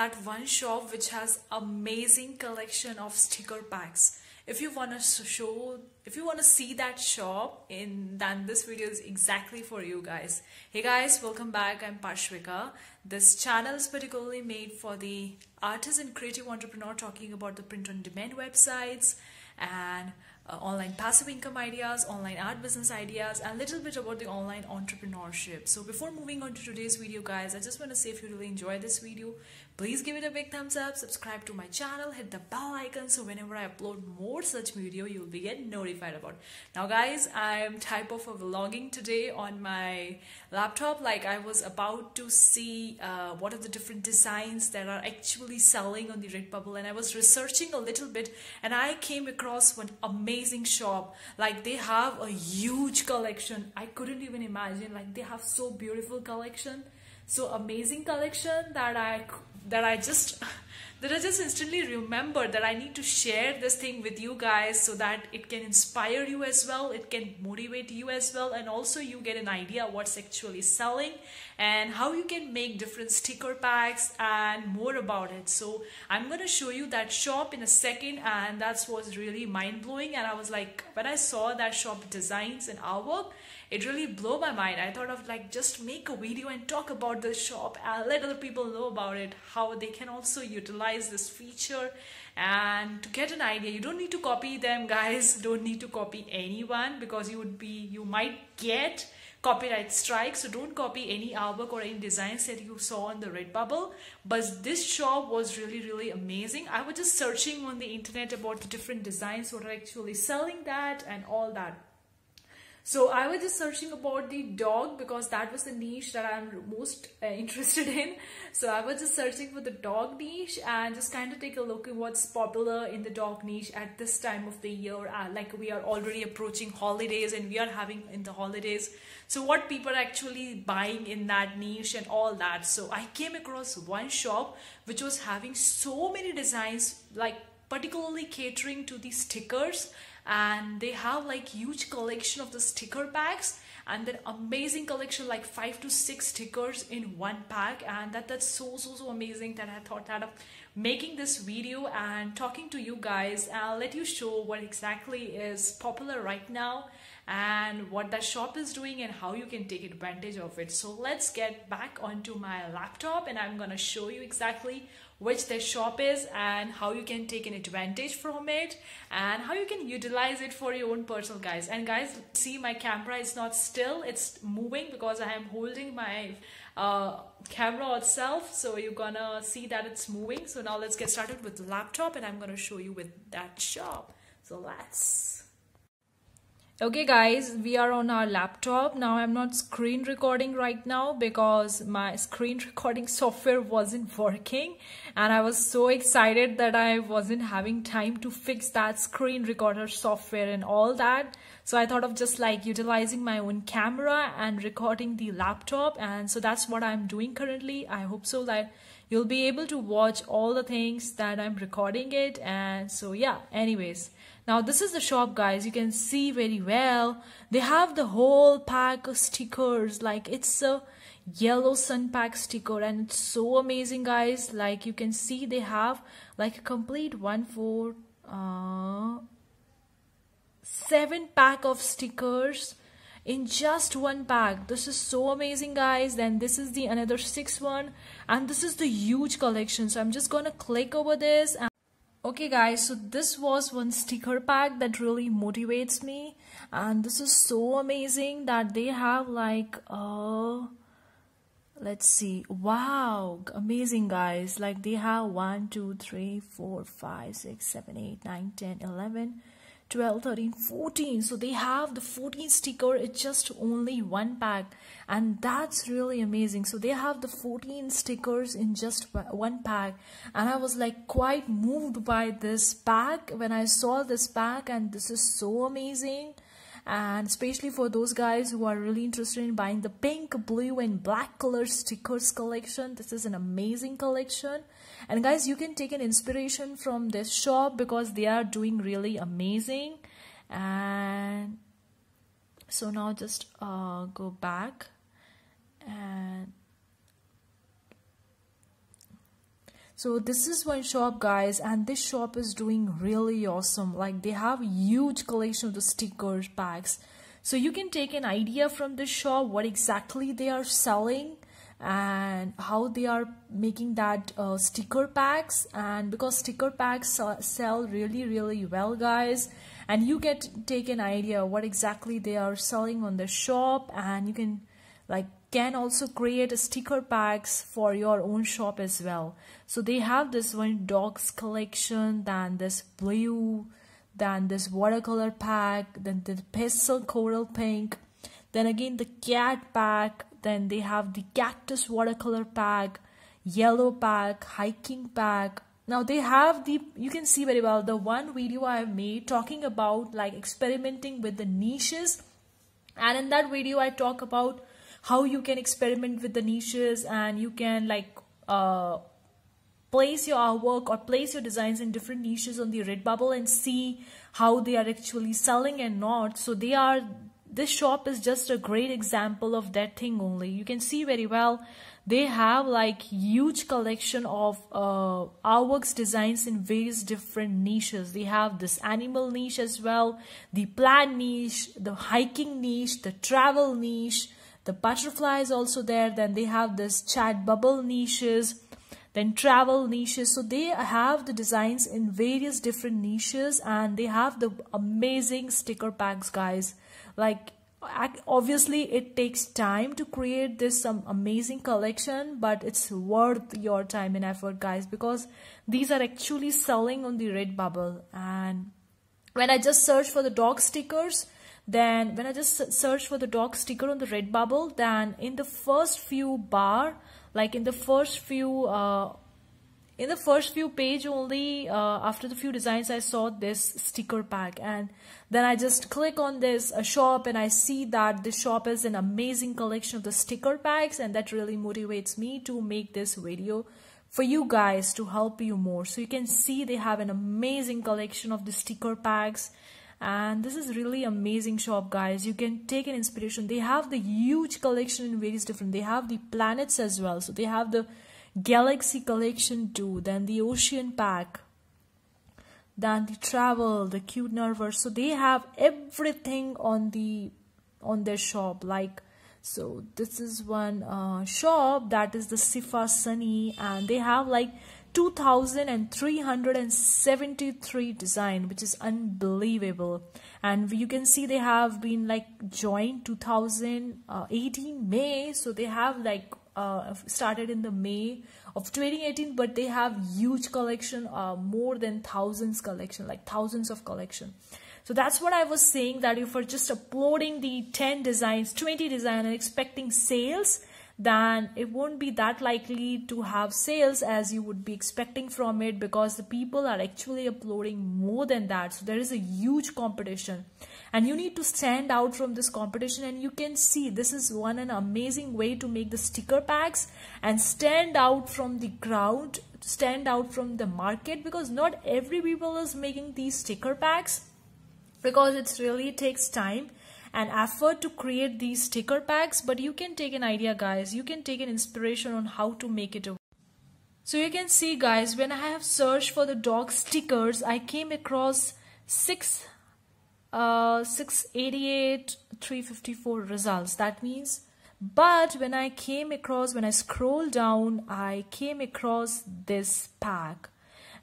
that one shop which has amazing collection of sticker packs if you want to show if you want to see that shop in then this video is exactly for you guys hey guys welcome back i'm parshvika this channel is particularly made for the artists and creative entrepreneur talking about the print on demand websites and uh, online passive income ideas, online art business ideas, and a little bit about the online entrepreneurship. So before moving on to today's video, guys, I just want to say if you really enjoy this video, Please give it a big thumbs up, subscribe to my channel, hit the bell icon so whenever I upload more such video, you'll be get notified about. Now guys, I am type of vlogging today on my laptop. Like I was about to see uh, what are the different designs that are actually selling on the Redbubble and I was researching a little bit and I came across one amazing shop. Like they have a huge collection. I couldn't even imagine. Like they have so beautiful collection so amazing collection that i that i just that i just instantly remembered that i need to share this thing with you guys so that it can inspire you as well it can motivate you as well and also you get an idea what's actually selling and how you can make different sticker packs and more about it so i'm going to show you that shop in a second and that was really mind-blowing and i was like when i saw that shop designs and artwork it really blew my mind i thought of like just make a video and talk about the shop and let other people know about it how they can also utilize this feature and to get an idea you don't need to copy them guys don't need to copy anyone because you would be you might get copyright strike so don't copy any artwork or any designs that you saw on the redbubble but this shop was really really amazing i was just searching on the internet about the different designs what are actually selling that and all that so I was just searching about the dog because that was the niche that I'm most uh, interested in. So I was just searching for the dog niche and just kind of take a look at what's popular in the dog niche at this time of the year. Uh, like we are already approaching holidays and we are having in the holidays. So what people are actually buying in that niche and all that. So I came across one shop which was having so many designs like particularly catering to the stickers and they have like huge collection of the sticker packs and then amazing collection like five to six stickers in one pack and that that's so so so amazing that I thought that of making this video and talking to you guys and uh, let you show what exactly is popular right now and what that shop is doing and how you can take advantage of it. So let's get back onto my laptop and I'm gonna show you exactly which their shop is and how you can take an advantage from it and how you can utilize it for your own personal guys and guys see my camera is not still it's moving because i am holding my uh, camera itself so you're gonna see that it's moving so now let's get started with the laptop and i'm gonna show you with that shop so let's okay guys we are on our laptop now i'm not screen recording right now because my screen recording software wasn't working and i was so excited that i wasn't having time to fix that screen recorder software and all that so i thought of just like utilizing my own camera and recording the laptop and so that's what i'm doing currently i hope so that you'll be able to watch all the things that I'm recording it and so yeah anyways now this is the shop guys you can see very well they have the whole pack of stickers like it's a yellow sun pack sticker and it's so amazing guys like you can see they have like a complete one for uh, seven pack of stickers in just one pack this is so amazing guys then this is the another six one and this is the huge collection so i'm just gonna click over this Okay guys, so this was one sticker pack that really motivates me and this is so amazing that they have like uh let's see wow amazing guys like they have one, two, three, four, five, six, seven, eight, nine, ten, eleven. 12 13 14 so they have the 14 sticker it's just only one pack and that's really amazing so they have the 14 stickers in just one pack and i was like quite moved by this pack when i saw this pack and this is so amazing and especially for those guys who are really interested in buying the pink blue and black color stickers collection this is an amazing collection and guys you can take an inspiration from this shop because they are doing really amazing and so now just uh, go back and so this is one shop guys and this shop is doing really awesome like they have huge collection of the stickers packs so you can take an idea from this shop what exactly they are selling and how they are making that uh, sticker packs and because sticker packs sell really really well guys and you get take an idea what exactly they are selling on the shop and you can like can also create sticker packs for your own shop as well so they have this one dogs collection then this blue then this watercolor pack then the pastel coral pink then again the cat pack then they have the cactus watercolor pack yellow pack hiking pack now they have the you can see very well the one video i have made talking about like experimenting with the niches and in that video i talk about how you can experiment with the niches and you can like uh, place your artwork or place your designs in different niches on the Redbubble and see how they are actually selling and not. So they are, this shop is just a great example of that thing only. You can see very well, they have like huge collection of uh, artworks designs in various different niches. They have this animal niche as well, the plant niche, the hiking niche, the travel niche, the butterfly is also there then they have this chat bubble niches then travel niches so they have the designs in various different niches and they have the amazing sticker packs guys like obviously it takes time to create this some um, amazing collection but it's worth your time and effort guys because these are actually selling on the redbubble and when i just search for the dog stickers then when I just search for the dog sticker on the Redbubble, then in the first few bar, like in the first few, uh, in the first few page only, uh, after the few designs, I saw this sticker pack and then I just click on this uh, shop and I see that this shop has an amazing collection of the sticker packs and that really motivates me to make this video for you guys to help you more. So you can see they have an amazing collection of the sticker packs and this is really amazing shop guys you can take an inspiration they have the huge collection in various different they have the planets as well so they have the galaxy collection too then the ocean pack then the travel the cute nervers so they have everything on the on their shop like so this is one uh, shop that is the sifa sunny and they have like 2373 design which is unbelievable and you can see they have been like joined 2018 may so they have like uh, started in the may of 2018 but they have huge collection uh, more than thousands collection like thousands of collection so that's what I was saying that if we're just uploading the 10 designs, 20 design, and expecting sales, then it won't be that likely to have sales as you would be expecting from it because the people are actually uploading more than that. So there is a huge competition and you need to stand out from this competition and you can see this is one an amazing way to make the sticker packs and stand out from the crowd stand out from the market because not every people is making these sticker packs because it really takes time an effort to create these sticker packs but you can take an idea guys you can take an inspiration on how to make it a so you can see guys when I have searched for the dog stickers I came across 6 uh, 688 354 results that means but when I came across when I scroll down I came across this pack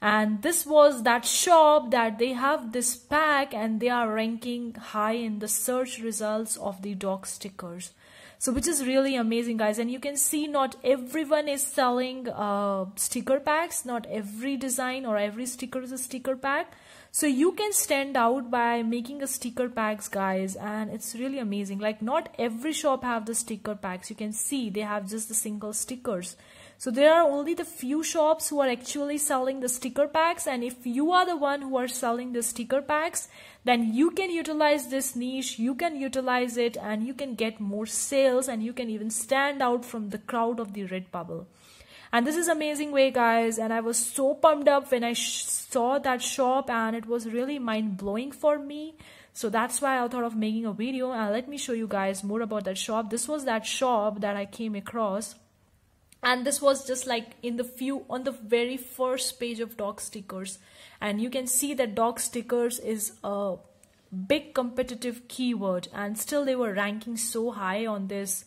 and this was that shop that they have this pack and they are ranking high in the search results of the dog stickers so which is really amazing guys and you can see not everyone is selling uh, sticker packs not every design or every sticker is a sticker pack so you can stand out by making a sticker packs guys and it's really amazing like not every shop have the sticker packs you can see they have just the single stickers so there are only the few shops who are actually selling the sticker packs and if you are the one who are selling the sticker packs, then you can utilize this niche, you can utilize it and you can get more sales and you can even stand out from the crowd of the red bubble. And this is amazing way guys and I was so pumped up when I saw that shop and it was really mind blowing for me. So that's why I thought of making a video and let me show you guys more about that shop. This was that shop that I came across and this was just like in the few on the very first page of dog stickers and you can see that dog stickers is a big competitive keyword and still they were ranking so high on this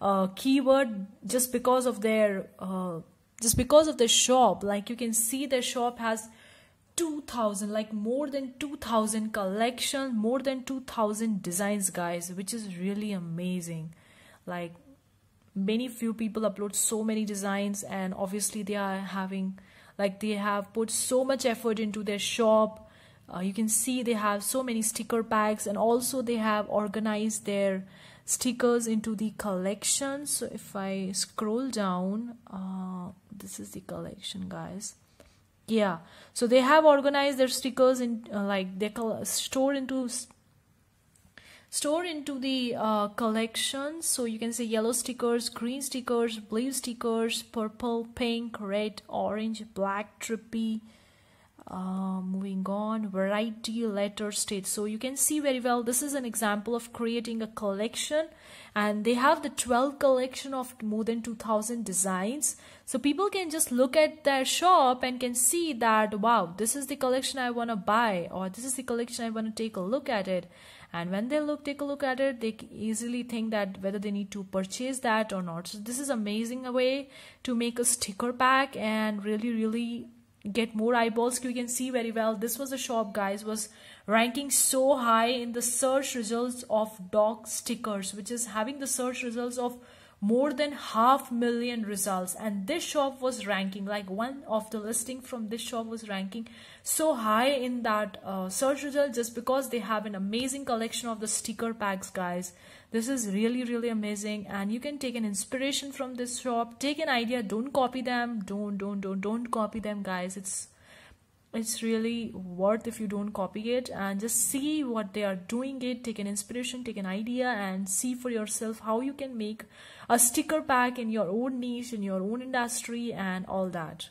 uh, keyword just because of their uh, just because of the shop like you can see the shop has 2000 like more than 2000 collection more than 2000 designs guys which is really amazing like many few people upload so many designs and obviously they are having like they have put so much effort into their shop uh, you can see they have so many sticker packs and also they have organized their stickers into the collection so if i scroll down uh, this is the collection guys yeah so they have organized their stickers in uh, like they store into store into the uh, collection so you can see yellow stickers green stickers blue stickers purple pink red orange black trippy uh, moving on variety letter state so you can see very well this is an example of creating a collection and they have the 12 collection of more than 2000 designs so people can just look at their shop and can see that wow this is the collection i want to buy or this is the collection i want to take a look at it and when they look take a look at it they easily think that whether they need to purchase that or not so this is amazing way to make a sticker pack and really really get more eyeballs you can see very well this was a shop guys was ranking so high in the search results of dog stickers which is having the search results of more than half million results and this shop was ranking like one of the listing from this shop was ranking so high in that uh, search result just because they have an amazing collection of the sticker packs guys this is really really amazing and you can take an inspiration from this shop take an idea don't copy them don't don't don't don't copy them guys it's it's really worth if you don't copy it and just see what they are doing it take an inspiration take an idea and see for yourself how you can make a sticker pack in your own niche in your own industry and all that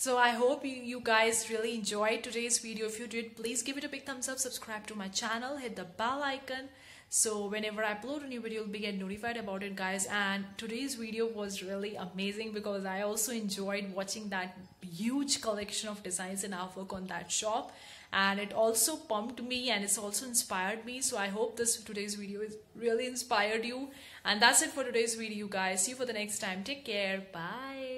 So I hope you, guys really enjoyed today's video. If you did, please give it a big thumbs up, subscribe to my channel, hit the bell icon so whenever i upload a new video you'll be get notified about it guys and today's video was really amazing because i also enjoyed watching that huge collection of designs and artwork on that shop and it also pumped me and it's also inspired me so i hope this today's video is really inspired you and that's it for today's video guys see you for the next time take care bye